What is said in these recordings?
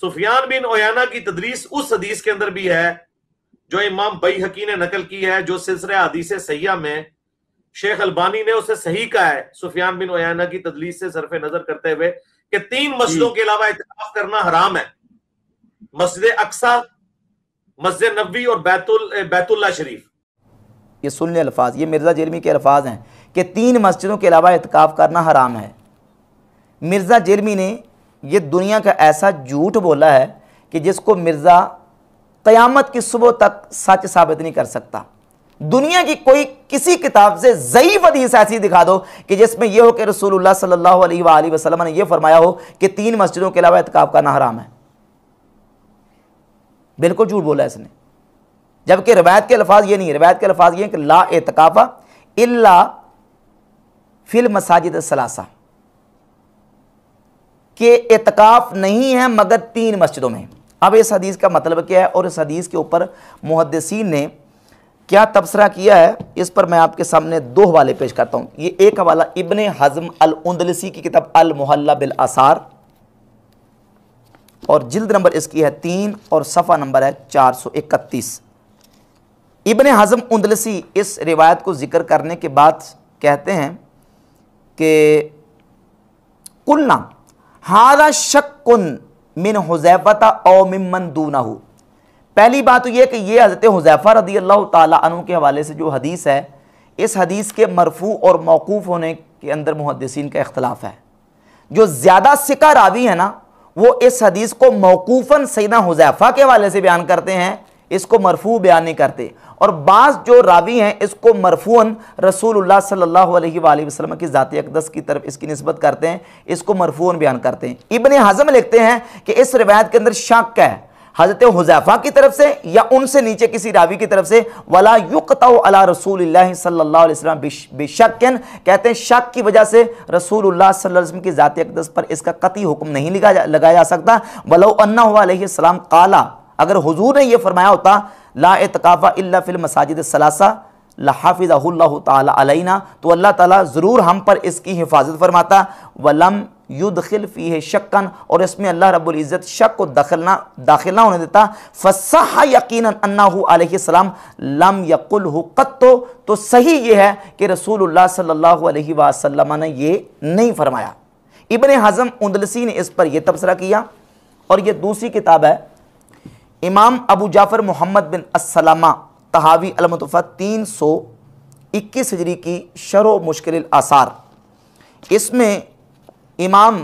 सुफियान बिन ओयाना की तदरीस उस हदीस के अंदर भी है जो इमाम बई हकी ने नकल की है जो सिलसिले हदीस सयाह में शेख अलबानी ने उसे सही कहा है सुफियान बिन ओयाना की तदलीस से सरफे नजर करते हुए कि तीन मस्जिदों के अलावा इतलाफ करना हराम है मस्जिद अक्सा मस्जिद नबी और बैतुल बैतुल्ला शरीफ ये सुन लें अल्फाज ये मिर्ज़ा जेलमी के अल्फाज हैं कि तीन मस्जिदों के अलावा इतकाफ़ करना हराम है मिर्ज़ा जेलमी ने ये दुनिया का ऐसा झूठ बोला है कि जिसको मिर्ज़ा क़यामत की सुबह तक सच साबित नहीं कर सकता दुनिया की कोई किसी किताब से ज़यीफ़ हदीस ऐसी दिखा दो कि जिसमें यह हो कि रसूलुल्लाह सल्लल्लाहु अलैहि वसल्लम ने यह फरमाया हो कि तीन मस्जिदों के अलावा का ना हराम है बिल्कुल झूठ बोला इसने जबकि रवायत के अल्फाज ये नहीं रवायत के अल्फाज ये कि ला एहतिकाफ़ा इल्ला फिल मसाजिद सलासा कि एतकाफ़ नहीं है मगर तीन मस्जिदों में अब इस हदीस का मतलब क्या है और इस हदीस के ऊपर मुहदसिन ने क्या तबसरा किया है इस पर मैं आपके सामने दो हवाले पेश करता हूँ ये एक हवाला इबन हज़म अल उंदलसी की किताब अल मोहल्ला बिल आसार और जिल्द नंबर इसकी है तीन और सफ़ा नंबर है चार सौ इकतीस इबन हज़म उंदलसी इस रिवायत को ज़िक्र करने के बाद कहते हैं कि कुल नाम हारा शक्न मिन हुजैफता ओ मिमन दूना हो पहली बात तो यह कि यह हज़रत हुजैफ़ा रदी अल्लाह तु के हवाले से जो हदीस है इस हदीस के मरफू और मौकूफ़ होने के अंदर मुहदसिन का इख्तलाफ है जो ज़्यादा सिका रावी है ना वो इस हदीस को मौकूफ़न सैदा हुजैफ़ा के हवाले से बयान करते हैं इसको मरफू बयान नहीं करते और बाज़ जो रावी हैं इसको मरफून रसूलुल्लाह सल्लल्लाहु अलैहि वसल्लम की ज़ात अकदस की तरफ इसकी नस्बत करते हैं इसको मरफून बयान करते हैं इबन हज़म लिखते हैं कि इस रिवायत के अंदर शक है हज़रत हुजैफ़ा की तरफ से या उनसे नीचे किसी रावी की तरफ से वला युकता अला रसूल सल्ला वसम बेशक कहते हैं शक की वजह से रसूल वसम की ज़ात अकदस पर इसका कति हुक्म नहीं लगाया जा सकता वलो अन्ना हुआ सलाम काला अगर हुजूर ने यह फरमाया होता ला एतकाफ़ा इल्ला फिल मसाजिद सलासा लाफिज़ल्ला तलना तो अल्लाह ताला ज़रूर हम पर इसकी हिफाजत फरमाता वलम युदखिल फ़ी शक्कन और इसमें अल्लाह रब्बुल इज़्ज़त शक को दखल ना दाखिल ना होने देता फसाह यकीन सलाम लम यकुल कत्तो तो सही ये है कि रसूलुल्लाह सल्लल्लाहु अलैहि वसल्लम ने ये नहीं फरमाया इबन हज़म उंदलसी ने इस पर यह तबसरा किया और यह दूसरी किताब है इमाम अबू जाफ़र मोहम्मद बिन असलमा तहावी अलमतफ़ा तीन सौ इक्कीस हजरी की शर मुश्किल आसार इसमें इमाम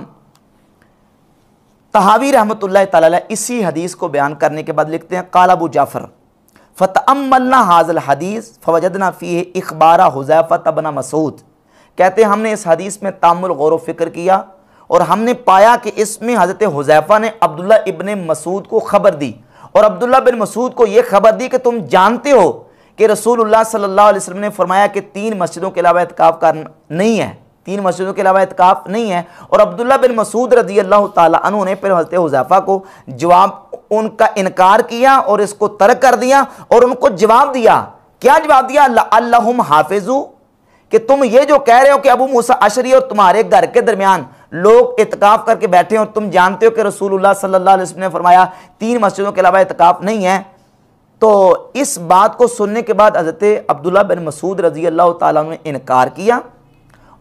तहावी रहमत ला इसी हदीस को बयान करने के बाद लिखते हैं अबू जाफ़र फ़तमल्ला हाजल हदीस फवजदना फ़ी इखबारा हुजैफ़ा तबना मसूद कहते हैं हमने इस हदीस में तामुल गौर फ़िक्र किया और हमने पाया कि इसमें हज़रत हुजैफ़ा ने अब्दुल्ला इबन मसूद को ख़बर दी और अब्दुल्ला बिन मसूद को यह खबर दी कि तुम जानते हो कि रसूलुल्लाह सल्लल्लाहु अलैहि वसल्लम ने फरमाया कि तीन मस्जिदों के अलावा एहतकाफ का नहीं है तीन मस्जिदों के अलावा एहतकाफ नहीं है और अब्दुल्ला बिन मसूद रजी अल्लाह तु ने फिर हजरत हुजाफा को जवाब उनका इनकार किया और इसको तर्क कर दिया और उनको जवाब दिया क्या जवाब दिया अल्लाह हाफिजू कि तुम ये जो कह रहे हो कि अबू मूसा अशरी और तुम्हारे घर के दरमियान लोग इतकाफ़ करके बैठे हो तुम जानते हो कि रसूलुल्लाह सल्लल्लाहु अलैहि वसल्लम ने फरमाया तीन मस्जिदों के अलावा इतकाफ़ नहीं है तो इस बात को सुनने के बाद हज़रत अब्दुल्ला बिन मसूद रजी अल्लाह ताला ने इनकार किया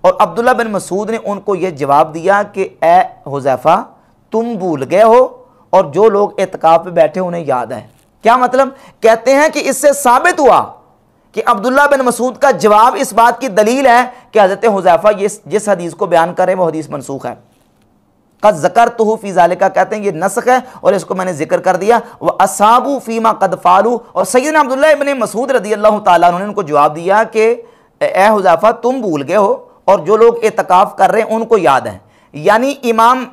और अब्दुल्ला बिन मसूद ने उनको यह जवाब दिया कि ए हुजैफ़ा तुम भूल गए हो और जो लोग एतकाफ़ पर बैठे उन्हें याद है क्या मतलब कहते हैं कि इससे साबित हुआ कि अब्दुल्ला बिन मसूद का जवाब इस बात की दलील है कि हज़रत हुजैफा ये जिस हदीस को बयान कर रहे हैं वो हदीस मनसूख है का जकर तो फीजाल का कहते हैं ये नस्ख है और इसको मैंने जिक्र कर दिया वह असाबू फ़ीमा कद फालू और सैद अब्दुल्ला इबन मसूद रदी अल्लाह तुमने उनको जवाब दिया कि ए हुजैफा तुम भूल गए हो और जो लोग एतकाफ़ कर रहे हैं उनको याद है यानी इमाम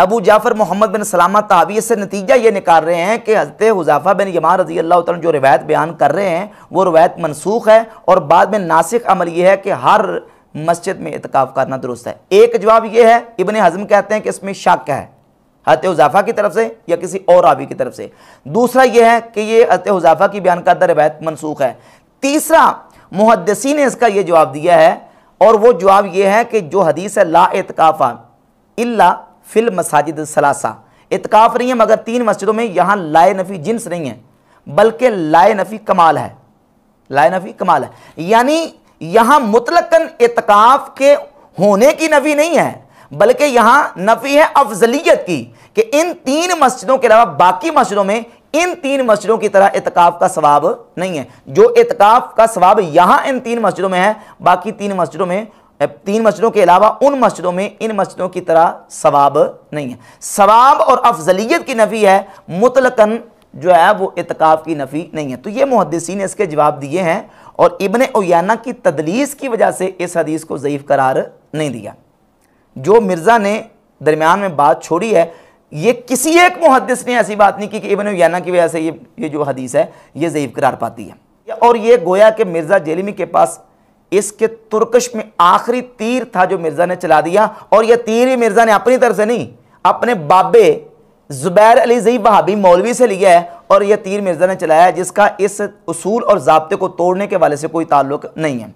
अबू जाफ़र मोहम्मद बिन सलामत ताबी से नतीजा ये निकाल रहे हैं कि हज़रत हुजाफ़ा बिन यमान रजी अल्लाह तुम जो रवायत बयान कर रहे हैं वो रवायत मनसूख है और बाद में नासिक अमल ये है कि हर मस्जिद में इतकाफ़ करना दुरुस्त है एक जवाब ये है इबन हज़म कहते हैं कि इसमें शक है हत हुजाफ़ा की तरफ से या किसी और आबी की तरफ से दूसरा यह है कि ये हत हुजाफ़ा की बयान करदा रवायत मनसूख है तीसरा मुहदसी ने इसका यह जवाब दिया है और वह जवाब यह है कि जो हदीस है ला एतकाफ़ा इला फिल मसाजिद सलासा इतकाफ़ नहीं है मगर तीन मस्जिदों में यहाँ लाए नफ़ी जिन्स नहीं है बल्कि लाए नफ़ी कमाल है लाए नफ़ी कमाल है यानी यहाँ मुतलकन इतकाफ़ के होने की नफ़ी नहीं है बल्कि यहाँ नफ़ी है अफजलियत की कि इन तीन मस्जिदों के अलावा बाकी मस्जिदों में इन तीन मस्जिदों की तरह इतकाफ़ का सवाब नहीं है जो इतकाफ़ का सवाब यहाँ इन तीन मस्जिदों में है बाकी तीन मस्जिदों में तीन मस्जिदों के अलावा उन मस्जिदों में इन मस्जिदों की तरह सवाब नहीं है सवाब और अफजलियत की नफ़ी है मुतलकन जो है वो इतकाफ़ की नफ़ी नहीं है तो ये मुहदसिन ने इसके जवाब दिए हैं और इबन ओयाना की तदलीस की वजह से इस हदीस को ज़यीफ़ करार नहीं दिया जो मिर्ज़ा ने दरमियान में बात छोड़ी है ये किसी एक मुहदस ने ऐसी बात नहीं की कि इबन याना की वजह से ये ये जो हदीस है ये ज़यीफ़ करार पाती है और ये गोया के मिर्ज़ा जेलमी के पास इसके तुर्कश में आखिरी तीर था जो मिर्ज़ा ने चला दिया और यह तीर ही मिर्ज़ा ने अपनी तरफ से नहीं अपने बाबे ज़ुबैर अली जई वहाबी मौलवी से लिया है और यह तीर मिर्ज़ा ने चलाया जिसका इस उसूल और जबते को तोड़ने के वाले से कोई ताल्लुक नहीं है